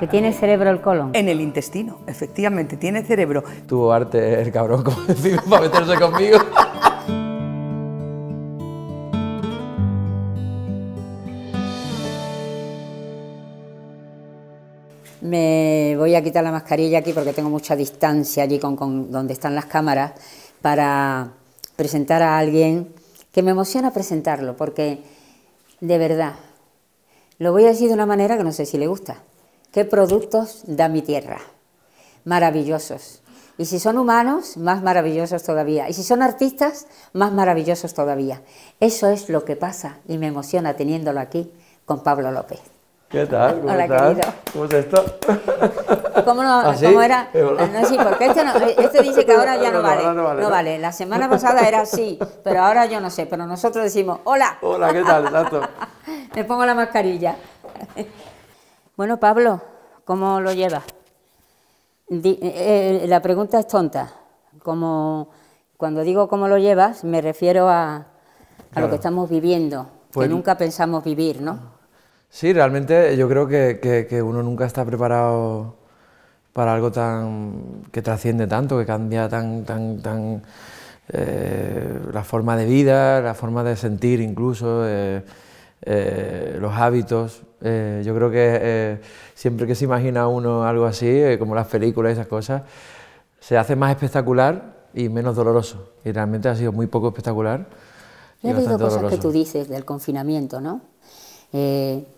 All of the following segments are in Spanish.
Que tiene cerebro el colon. En el intestino, efectivamente, tiene cerebro. Tuvo arte el cabrón, como decimos, para meterse conmigo. Me voy a quitar la mascarilla aquí porque tengo mucha distancia allí con donde están las cámaras para presentar a alguien que me emociona presentarlo porque de verdad lo voy a decir de una manera que no sé si le gusta qué productos da mi tierra. Maravillosos. Y si son humanos, más maravillosos todavía. Y si son artistas, más maravillosos todavía. Eso es lo que pasa y me emociona teniéndolo aquí con Pablo López. ¿Qué tal? Hola, ¿Cómo está? ¿Cómo, ¿Ah, ¿Cómo era? Eh, ah, no, porque este, eh, este, dice que ahora ya no, vale. No vale, La semana pasada era así, pero ahora yo no sé. Pero nosotros decimos, ¡Hola! Hola, ¿qué tal? Me pongo la mascarilla. Bueno, Pablo, ¿cómo lo llevas? Eh, eh, la pregunta es tonta. Como, cuando digo cómo lo llevas, me refiero a, lo que estamos viviendo, que pues nunca pensamos vivir, ¿no? Sí, realmente yo creo que, uno nunca está preparado para algo tan que trasciende tanto, que cambia tan, tan, tan eh, la forma de vida, la forma de sentir incluso. Eh, los hábitos. Eh, yo creo que eh, siempre que se imagina uno algo así, como las películas y esas cosas, se hace más espectacular y menos doloroso. Y realmente ha sido muy poco espectacular. Yo he oído cosas que tú dices del confinamiento, ¿no?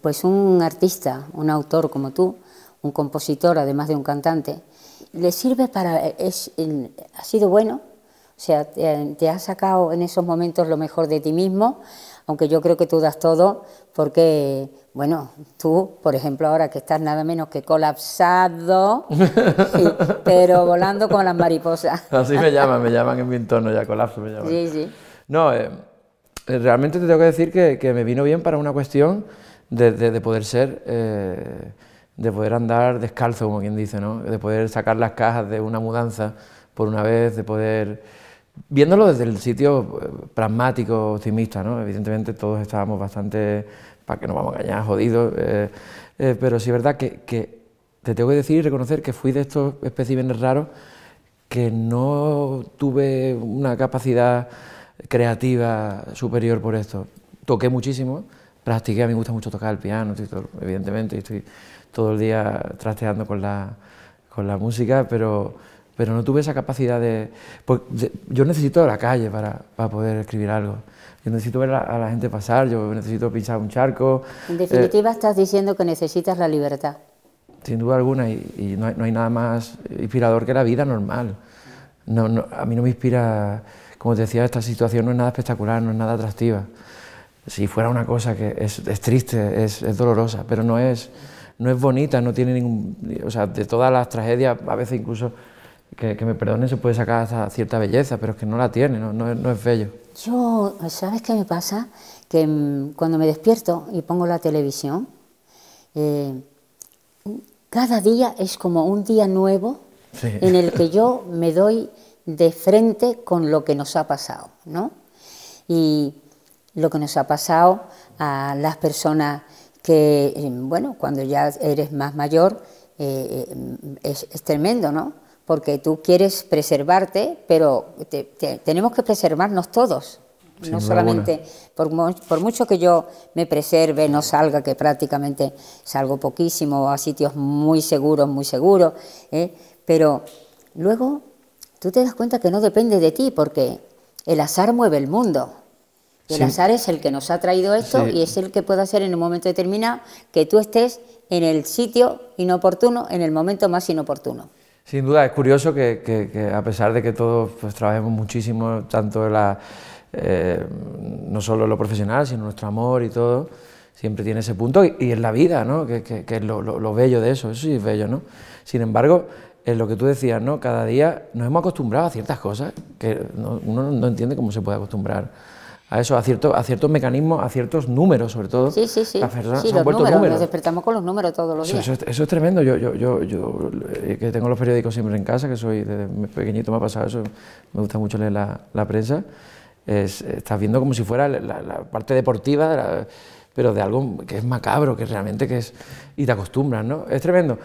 pues un artista, un autor como tú, un compositor, además de un cantante, le sirve para... ha sido bueno, o sea, te, te has sacado en esos momentos lo mejor de ti mismo, aunque yo creo que tú das todo, porque, bueno, tú, por ejemplo, ahora que estás nada menos que colapsado, pero volando con las mariposas. Así me llaman, me llaman en mi entorno ya, colapso me llaman. Sí, sí. No, eh, eh, realmente te tengo que decir que, me vino bien para una cuestión de, poder ser... Eh, de poder andar descalzo, como quien dice, ¿no? de poder sacar las cajas de una mudanza por una vez, de poder viéndolo desde el sitio eh, pragmático, optimista, ¿no? evidentemente todos estábamos bastante, para que no vamos a engañar, jodidos, eh, eh, pero sí es verdad que, te tengo que decir y reconocer que fui de estos especímenes raros que no tuve una capacidad creativa superior por esto. Toqué muchísimo, practiqué, a mí me gusta mucho tocar el piano, evidentemente, y estoy todo el día trasteando con la, con la música, pero pero no tuve esa capacidad de... Pues, yo necesito la calle para, poder escribir algo. Yo necesito ver a, la gente pasar, yo necesito pinchar un charco. En eh, definitiva, estás diciendo que necesitas la libertad. Sin duda alguna, y, no, hay, nada más inspirador que la vida normal. No, a mí no me inspira, como te decía, esta situación no es nada espectacular, no es nada atractiva. Si fuera una cosa que es, triste, es, es, dolorosa, pero no es, no es bonita, no tiene ningún... O sea, de todas las tragedias, a veces incluso que, me perdone, se puede sacar cierta belleza, pero es que no la tiene, no, no, es bello. Yo, ¿sabes qué me pasa? Que mm, cuando me despierto y pongo la televisión, eh, cada día es como un día nuevo en el que yo me doy de frente con lo que nos ha pasado, ¿no? Y lo que nos ha pasado a las personas que, eh, bueno, cuando ya eres más mayor, eh, es, tremendo, ¿no? porque tú quieres preservarte, pero tenemos que preservarnos todos. no solamente, por, mucho que yo me preserve, no salga, que prácticamente salgo poquísimo a sitios muy seguros, muy seguros, ¿eh? pero luego tú te das cuenta que no depende de ti, porque el azar mueve el mundo. el azar es el que nos ha traído esto y es el que puede hacer en un momento determinado que tú estés en el sitio inoportuno, en el momento más inoportuno. Sin duda, es curioso que, a pesar de que todos pues, trabajemos muchísimo, tanto la, eh, no solo lo profesional, sino nuestro amor y todo, siempre tiene ese punto, y, en la vida, ¿no? que, es lo, bello de eso, eso sí es bello. ¿no? Sin embargo, en lo que tú decías, ¿no? cada día nos hemos acostumbrado a ciertas cosas que uno no entiende cómo se puede acostumbrar a eso, a, cierto, a ciertos mecanismos, a ciertos números, sobre todo. Sí, sí, sí. se números, Nos despertamos con los números todos los días. Eso, eso, es tremendo. Yo, yo, yo, yo eh, que tengo los periódicos siempre en casa, que soy desde pequeñito me ha pasado eso, me gusta mucho leer la, la prensa. estás viendo como si fuera la, parte deportiva, pero de algo que es macabro, que realmente que es... y te acostumbras, ¿no? Es tremendo.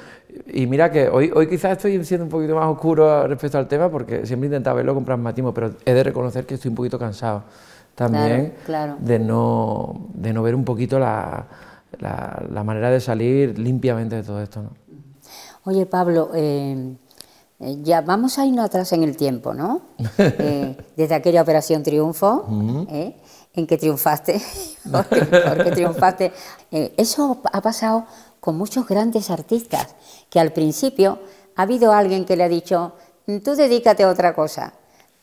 Y mira que hoy, hoy quizás estoy siendo un poquito más oscuro respecto al tema, porque siempre he intentado verlo con pragmatismo, pero he de reconocer que estoy un poquito cansado también De, no, de no ver un poquito la, la, manera de salir limpiamente de todo esto. Oye, Pablo, eh, eh, ya vamos a irnos atrás en el tiempo, ¿no? Eh, desde aquella operación Triunfo, en que triunfaste, porque, porque triunfaste. eso ha pasado con muchos grandes artistas, que al principio ha habido alguien que le ha dicho, mm, tú dedícate a otra cosa.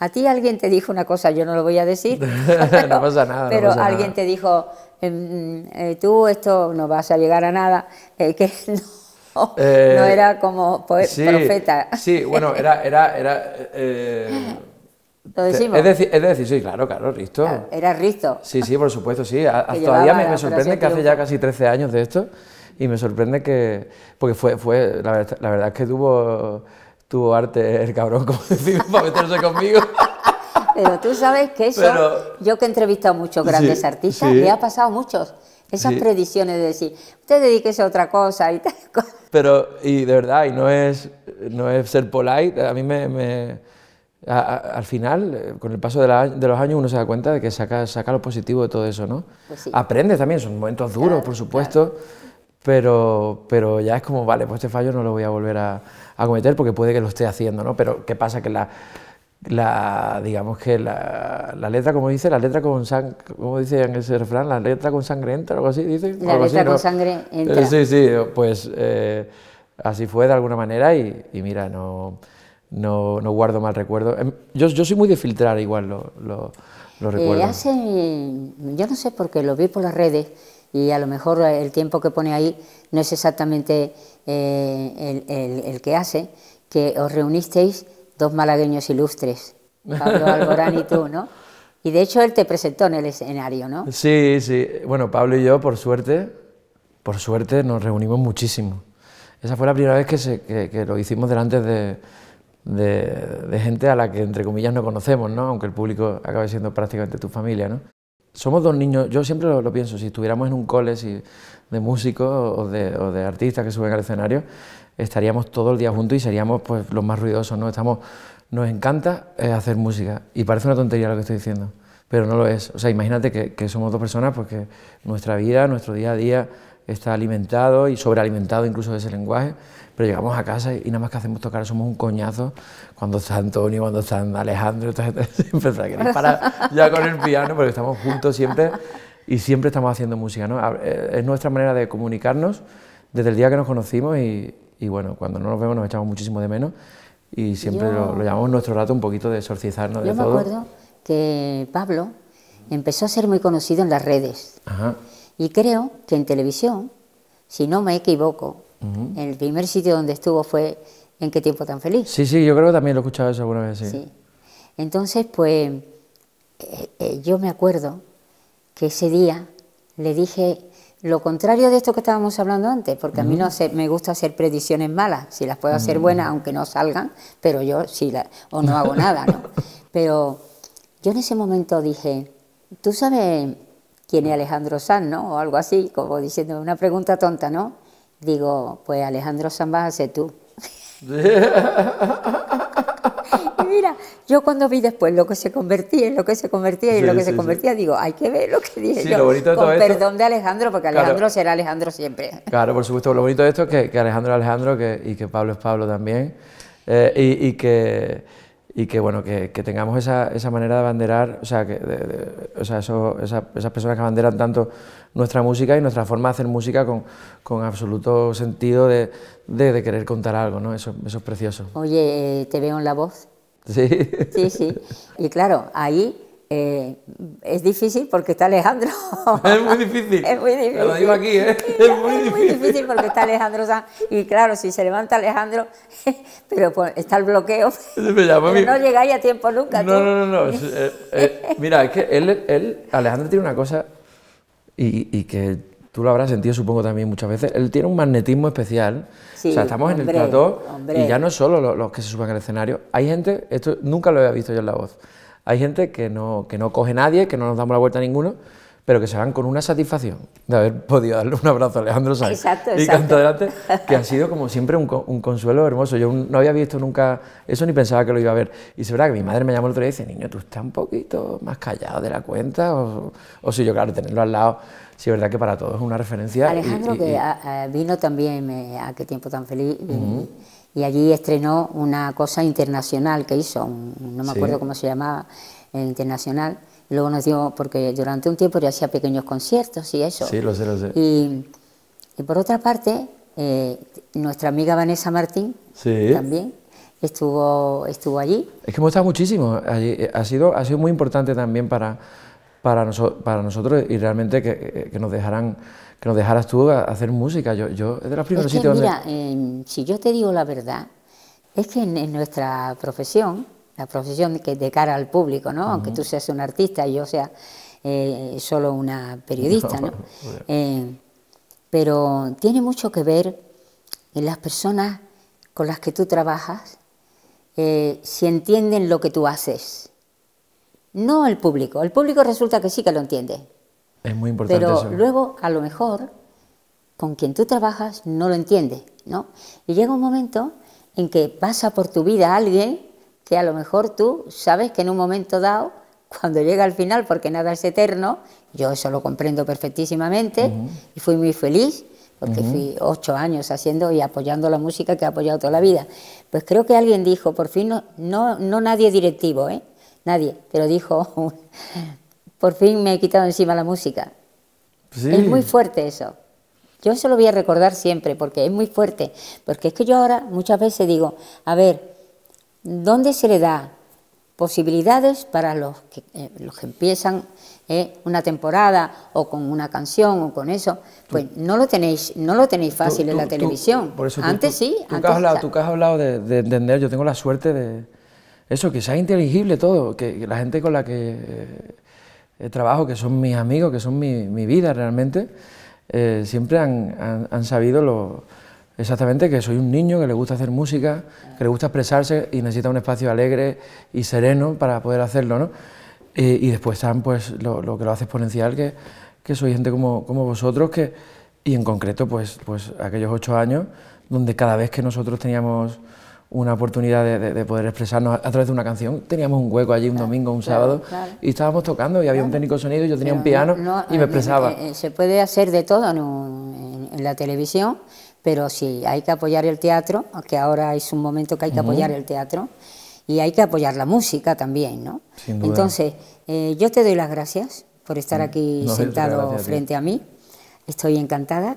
A ti alguien te dijo una cosa, yo no lo voy a decir. pero, no pasa nada. Pero alguien te dijo, em, eh, tú esto no vas a llegar a nada, eh, que eh, no, era como profeta. Sí, bueno, era... era, era ¿Lo decimos? Es decir, sí, claro, claro, Risto. Era Risto. Sí, sí, por supuesto, sí. todavía me, sorprende que hace ya casi 13 años de esto y me sorprende que... Porque fue, fue la, verdad, la verdad es que tuvo tuvo arte el cabrón, como decimos, para meterse conmigo. Pero tú sabes que eso, yo que he entrevistado a muchos grandes artistas, me ha pasado muchos. Esas predicciones de decir, usted dedíquese a otra cosa y tal. Pero, y de verdad, y no es, no es ser polite, a mí me... me al final, con el paso de, los años, uno se da cuenta de que saca, lo positivo de todo eso, ¿no? Pues Aprende también, son momentos duros, por supuesto, pero, pero ya es como, vale, pues este fallo no lo voy a volver a, a cometer, porque puede que lo esté haciendo, ¿no? Pero ¿qué pasa? Que la, digamos que la, letra, como dice, la letra con sangre, como dice en ese refrán, la letra con sangre entra, algo así, dice. La letra con sangre eh, entra. Sí, sí, pues eh, así fue de alguna manera y, mira, no, no, guardo mal recuerdo. Em, yo, soy muy de filtrar igual lo, lo, eh, recuerdo. hace, yo no sé porque lo vi por las redes y a lo mejor el tiempo que pone ahí no es exactamente eh, el, que hace, que os reunisteis dos malagueños ilustres, Pablo Alborán y tú, ¿no? Y de hecho él te presentó en el escenario, ¿no? Sí, sí. Bueno, Pablo y yo, por suerte, por suerte nos reunimos muchísimo. Esa fue la primera vez que, lo hicimos delante de, de, gente a la que, entre comillas, no conocemos, ¿no? Aunque el público acabe siendo prácticamente tu familia, ¿no? somos dos niños, yo siempre lo, pienso, si estuviéramos en un cole de músicos o de, artistas que suben al escenario, estaríamos todo el día juntos y seríamos pues, los más ruidosos, ¿no? Estamos, nos encanta eh, hacer música y parece una tontería lo que estoy diciendo, pero no lo es. O sea, imagínate que, somos dos personas porque pues, nuestra vida, nuestro día a día está alimentado y sobrealimentado incluso de ese lenguaje pero llegamos a casa y nada más que hacemos tocar somos un coñazo cuando está Antonio, cuando está Alejandro, gente siempre para ya con el piano porque estamos juntos siempre y siempre estamos haciendo música, ¿no? Eh, es nuestra manera de comunicarnos desde el día que nos conocimos y, bueno, cuando no nos vemos nos echamos muchísimo de menos y siempre lo, llamamos nuestro rato un poquito de exorcizarnos de todo. Yo me acuerdo que Pablo empezó a ser muy conocido en las redes y creo que en televisión, si no me equivoco, el primer sitio donde estuvo fue En qué tiempo tan feliz. Sí, sí, yo creo que también lo he escuchado eso alguna vez. Sí. Entonces, pues, eh, eh, yo me acuerdo que ese día le dije lo contrario de esto que estábamos hablando antes, porque a mí no me gusta hacer predicciones malas, si las puedo hacer mm. buenas, aunque no salgan, pero yo sí, o no hago nada, ¿no? Pero yo en ese momento dije, tú sabes quién es Alejandro Sanz, ¿no? O algo así, como diciendo una pregunta tonta, ¿no? Digo, pues Alejandro Zambaja hace tú. y mira, yo cuando vi después lo que se convertía en lo que se convertía y lo que se convertía, digo, hay que ver lo que dije yo. Lo bonito con perdón de Alejandro, porque Alejandro será Alejandro siempre. Claro, por supuesto. Lo bonito de esto es que, Alejandro es Alejandro que, y que Pablo es Pablo también. Eh, y que y que bueno que, tengamos esa, manera de abanderar, o sea, que, o sea eso, esas personas que abanderan tanto nuestra música y nuestra forma de hacer música con, con absoluto sentido de, de, querer contar algo, ¿no? Eso, eso es precioso. Oye, eh, te veo en la voz. Sí. Sí, sí. Y claro, ahí eh, es difícil porque está Alejandro. Es muy difícil. es muy difícil. lo digo aquí, ¿eh? Es, muy, porque está Alejandro Y claro, si se levanta Alejandro, pero pues, está el bloqueo. no llegáis a tiempo nunca. No, no, no. Eh, eh, mira, es que él, Alejandro tiene una cosa y, que tú lo habrás sentido, supongo, también muchas veces. Él tiene un magnetismo especial. o sea, estamos en el plató y ya no solo los, los que se suben al escenario. Hay gente, esto nunca lo había visto yo en la voz hay gente que no, que no coge nadie, que no nos damos la vuelta a ninguno, pero que se van con una satisfacción de haber podido darle un abrazo a Alejandro Sanz exacto, exacto. y adelante, que ha sido como siempre un, consuelo hermoso. Yo no había visto nunca eso ni pensaba que lo iba a ver. Y es verdad que mi madre me llamó el otro día y dice, niño, tú estás un poquito más callado de la cuenta, o, si yo, claro, tenerlo al lado, sí es verdad que para todos es una referencia. Alejandro, que vino también eh, a Qué Tiempo Tan Feliz y allí estrenó una cosa internacional que hizo, no me acuerdo cómo se llamaba, internacional. Luego nos dio, porque durante un tiempo ya hacía pequeños conciertos y eso. Sí, lo sé, lo sé. Y, y por otra parte, eh, nuestra amiga Vanessa Martín también estuvo, estuvo allí. Es que hemos estado muchísimo. Allí, eh, ha, sido, ha sido muy importante también para para, nosotros y realmente que, nos dejaran que nos dejaras tú hacer música. es de los primeros sitios mira, em, si yo te digo la verdad, es que en, nuestra profesión, la profesión que de cara al público, ¿no? Aunque tú seas un artista y yo sea eh, solo una periodista, ¿no? Eh, pero tiene mucho que ver en las personas con las que tú trabajas, eh, si entienden lo que tú haces no al público. El público resulta que sí que lo entiende. Es muy importante. Pero luego, a lo mejor, con quien tú trabajas no lo entiende, ¿no? Y llega un momento en que pasa por tu vida alguien que a lo mejor tú sabes que en un momento dado, cuando llega al final, porque nada es eterno, yo eso lo comprendo perfectísimamente y fui muy feliz porque fui ocho años haciendo y apoyando la música que he apoyado toda la vida. Pues creo que alguien dijo, por fin, no, no, no nadie directivo, ¿eh? nadie, te dijo. Por fin me he quitado encima la música. Pues es muy fuerte eso. Yo se lo voy a recordar siempre porque es muy fuerte. Porque es que yo ahora muchas veces digo, a ver, ¿dónde se le da posibilidades para los que, eh, los que empiezan eh, una temporada o con una canción o con eso? Pues no lo tenéis, no lo tenéis fácil en la televisión. Por eso antes sí. Tú, que has hablado de, de entender, yo tengo la suerte de eso, que sea inteligible todo, que, la gente con la que eh, eh, trabajo, que son mis amigos, que son mi, vida realmente, eh, siempre han, sabido lo, exactamente que soy un niño que le gusta hacer música, que le gusta expresarse y necesita un espacio alegre y sereno para poder hacerlo, ¿no? y después están pues lo, que lo hace exponencial, que, que soy gente como, vosotros, que, y en concreto pues, pues aquellos ocho años donde cada vez que nosotros teníamos una oportunidad de, poder expresarnos a, través de una canción. Teníamos un hueco allí un domingo, un sábado, y estábamos tocando y había un técnico de sonido, yo tenía un piano y me eh, expresaba. Eh, se puede hacer de todo en, la televisión, pero sí, hay que apoyar el teatro, que ahora es un momento que hay que apoyar el teatro, y hay que apoyar la música también, ¿no? Entonces, eh, yo te doy las gracias por estar mm. aquí sentado frente a mí. Estoy encantada.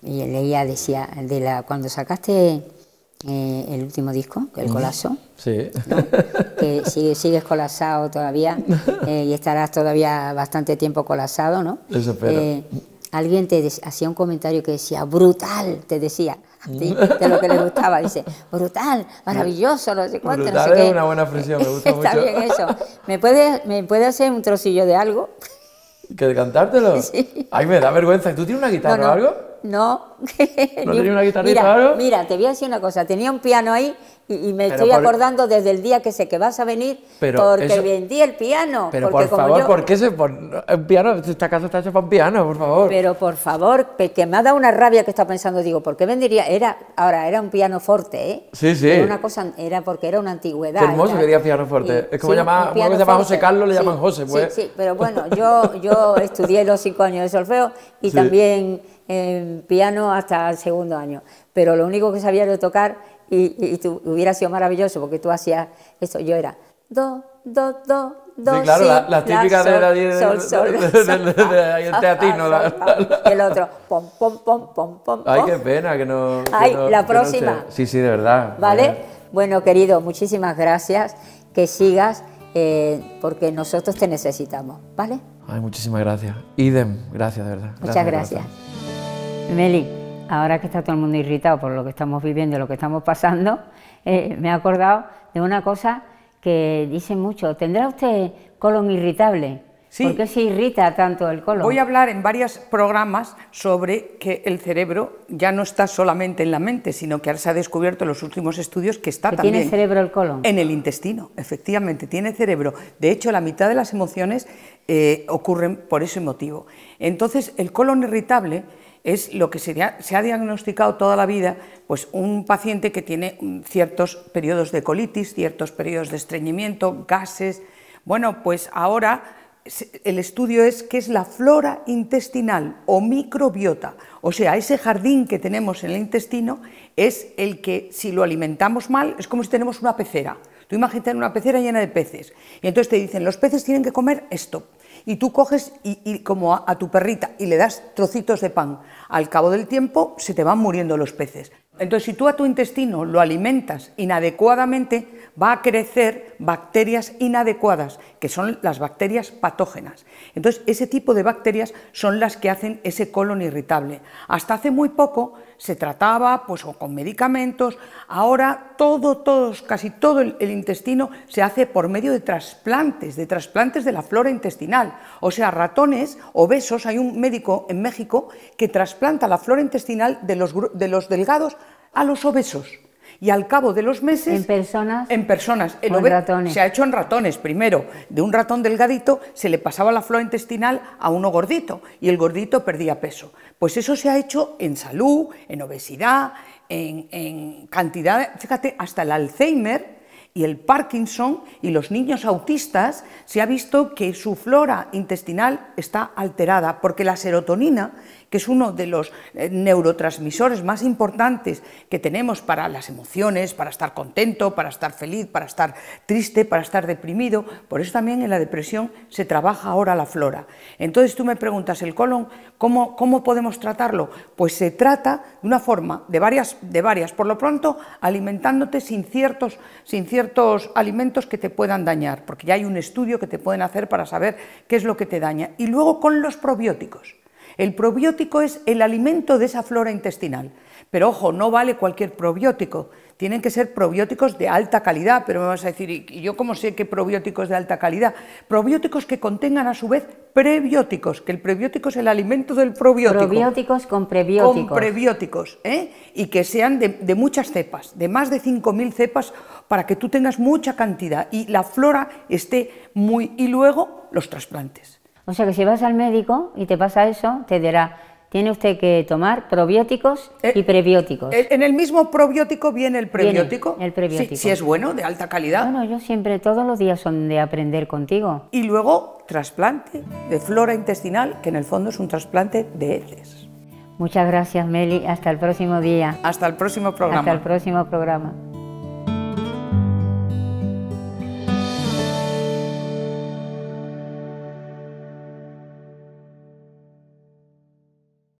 Y leía, decía, de la, cuando sacaste eh, el último disco, El colazo sí. que sigues colazado todavía eh, y estarás todavía bastante tiempo colazado ¿no? Eso espero. Eh, alguien te hacía un comentario que decía, brutal, te decía, mm. de lo que le gustaba, dice, brutal, maravilloso, no sé cuánto, no sé es una buena expresión, me gusta mucho. Está bien eso. ¿Me puede, ¿Me hacer un trocillo de algo? ¿Que de cantártelo? Sí. Ay, me da vergüenza. ¿Tú tienes una guitarra o algo? No. ¿No tenía una guitarrita mira, Mira, te voy a decir una cosa. Tenía un piano ahí y, me estoy acordando desde el día que sé que vas a venir porque vendí el piano. Pero por favor, ¿por qué se un piano? Esta casa está hecha para un piano, por favor. Pero por favor, que me ha dado una rabia que está pensando, digo, ¿por qué vendería? Era, ahora, era un piano forte, ¿eh? Sí, sí. Era una cosa, era porque era una antigüedad. Qué hermoso era... que piano fuerte. es como llamaba, se llama José Carlos, le llaman José, pues. Sí, sí, pero bueno, yo, yo estudié los cinco años de solfeo y también en piano hasta el segundo año, pero lo único que sabía era tocar y, hubiera sido maravilloso porque tú hacías esto, yo era do, do, do, do, claro, la, la, típica la, de el teatino, el otro, pom, pom, pom, pom, Ay, qué pena que no. la próxima. sí, sí, de verdad. Vale, bueno, querido, muchísimas gracias, que sigas. Eh, porque nosotros te necesitamos, ¿vale? Ay, muchísimas gracias. Idem, gracias de verdad. Muchas gracias. Meli, ahora que está todo el mundo irritado por lo que estamos viviendo, lo que estamos pasando, eh, me he acordado de una cosa que dicen mucho, ¿tendrá usted colon irritable? ¿Por qué se irrita tanto el colon? Voy a hablar en varios programas sobre que el cerebro ya no está solamente en la mente, sino que ahora se ha descubierto en los últimos estudios que está ¿Que también... ¿Tiene cerebro el colon? En el intestino, efectivamente, tiene cerebro. De hecho, la mitad de las emociones eh, ocurren por ese motivo. Entonces, el colon irritable es lo que se, ha diagnosticado toda la vida, pues un paciente que tiene mm, ciertos periodos de colitis, ciertos periodos de estreñimiento, gases. Bueno, pues ahora el estudio es que es la flora intestinal o microbiota, o sea, ese jardín que tenemos en el intestino es el que si lo alimentamos mal es como si tenemos una pecera. Tú imagínate una pecera llena de peces y entonces te dicen, los peces tienen que comer esto y tú coges y, como a tu perrita y le das trocitos de pan, al cabo del tiempo se te van muriendo los peces. Entonces, si tú a tu intestino lo alimentas inadecuadamente, va a crecer bacterias inadecuadas, que son las bacterias patógenas. Entonces, ese tipo de bacterias son las que hacen ese colon irritable. Hasta hace muy poco se trataba pues, con medicamentos, ahora todo, todos, casi todo el, intestino se hace por medio de trasplantes, de trasplantes de la flora intestinal. O sea, ratones obesos, hay un médico en México que trasplanta la flora intestinal de los, de los delgados a los obesos. Y al cabo de los meses... En personas. En personas. en ratones. Se ha hecho en ratones primero. De un ratón delgadito se le pasaba la flora intestinal a uno gordito y el gordito perdía peso. Pues eso se ha hecho en salud, en obesidad, en, en cantidad... Fíjate, hasta el Alzheimer y el Parkinson y los niños autistas se ha visto que su flora intestinal está alterada porque la serotonina, que es uno de los eh, neurotransmisores más importantes que tenemos para las emociones, para estar contento, para estar feliz, para estar triste, para estar deprimido, por eso también en la depresión se trabaja ahora la flora. Entonces tú me preguntas, ¿el colon cómo, cómo podemos tratarlo? Pues se trata de una forma, de varias, de varias, por lo pronto alimentándote sin ciertos, sin ciertos ciertos alimentos que te puedan dañar, porque ya hay un estudio que te pueden hacer para saber qué es lo que te daña. Y luego con los probióticos. El probiótico es el alimento de esa flora intestinal. Pero ojo, no vale cualquier probiótico. Tienen que ser probióticos de alta calidad, pero me vas a decir, ¿y yo cómo sé qué probióticos de alta calidad? Probióticos que contengan a su vez prebióticos, que el prebiótico es el alimento del probiótico. Probióticos con prebióticos. Con prebióticos, ¿eh? Y que sean de, de muchas cepas, de más de 5.000 cepas, para que tú tengas mucha cantidad y la flora esté muy... Y luego los trasplantes. O sea que si vas al médico y te pasa eso, te dirá, tiene usted que tomar probióticos y eh, prebióticos. Eh, ¿En el mismo probiótico viene el prebiótico? el prebiótico. Si, si, es bueno, de alta calidad. Bueno, yo siempre, todos los días son de aprender contigo. Y luego, trasplante de flora intestinal, que en el fondo es un trasplante de heces. Muchas gracias, Meli. Hasta el próximo día. Hasta el próximo programa. Hasta el próximo programa.